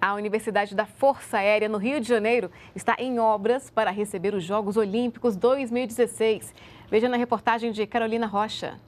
A Universidade da Força Aérea no Rio de Janeiro está em obras para receber os Jogos Olímpicos 2016. Veja na reportagem de Carolina Rocha.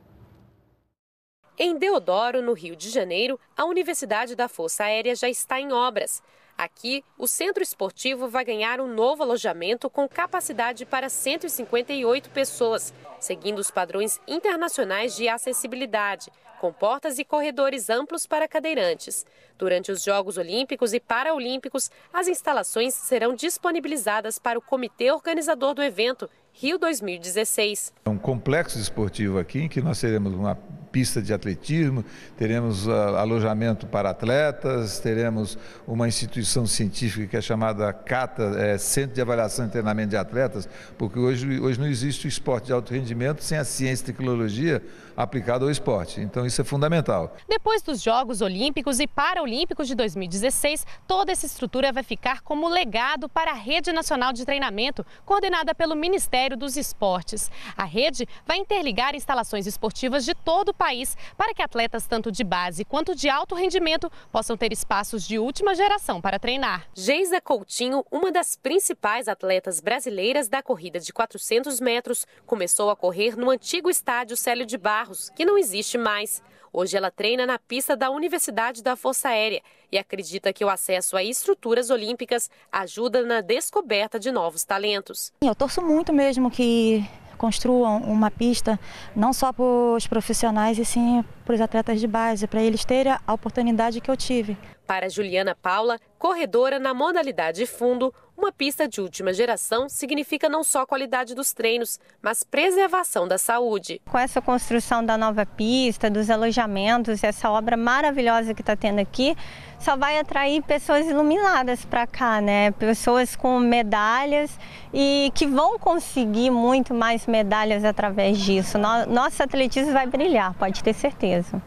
Em Deodoro, no Rio de Janeiro, a Universidade da Força Aérea já está em obras. Aqui, o centro esportivo vai ganhar um novo alojamento com capacidade para 158 pessoas, seguindo os padrões internacionais de acessibilidade, com portas e corredores amplos para cadeirantes. Durante os Jogos Olímpicos e Paralímpicos, as instalações serão disponibilizadas para o comitê organizador do evento, Rio 2016. É um complexo esportivo aqui em que nós teremos uma pista de atletismo, teremos ah, alojamento para atletas, teremos uma instituição científica que é chamada CATA, é, Centro de Avaliação e Treinamento de Atletas, porque hoje, hoje não existe o esporte de alto rendimento sem a ciência e tecnologia aplicada ao esporte. Então isso é fundamental. Depois dos Jogos Olímpicos e Paralímpicos de 2016, toda essa estrutura vai ficar como legado para a Rede Nacional de Treinamento, coordenada pelo Ministério dos Esportes. A rede vai interligar instalações esportivas de todo o país país para que atletas tanto de base quanto de alto rendimento possam ter espaços de última geração para treinar. Geisa Coutinho, uma das principais atletas brasileiras da corrida de 400 metros, começou a correr no antigo estádio Célio de Barros, que não existe mais. Hoje ela treina na pista da Universidade da Força Aérea e acredita que o acesso a estruturas olímpicas ajuda na descoberta de novos talentos. Eu torço muito mesmo que construam uma pista não só para os profissionais e sim para os atletas de base, para eles terem a oportunidade que eu tive. Para Juliana Paula, corredora na modalidade fundo, uma pista de última geração significa não só qualidade dos treinos, mas preservação da saúde. Com essa construção da nova pista, dos alojamentos, essa obra maravilhosa que está tendo aqui, só vai atrair pessoas iluminadas para cá, né? Pessoas com medalhas e que vão conseguir muito mais medalhas através disso. Nosso atletismo vai brilhar, pode ter certeza.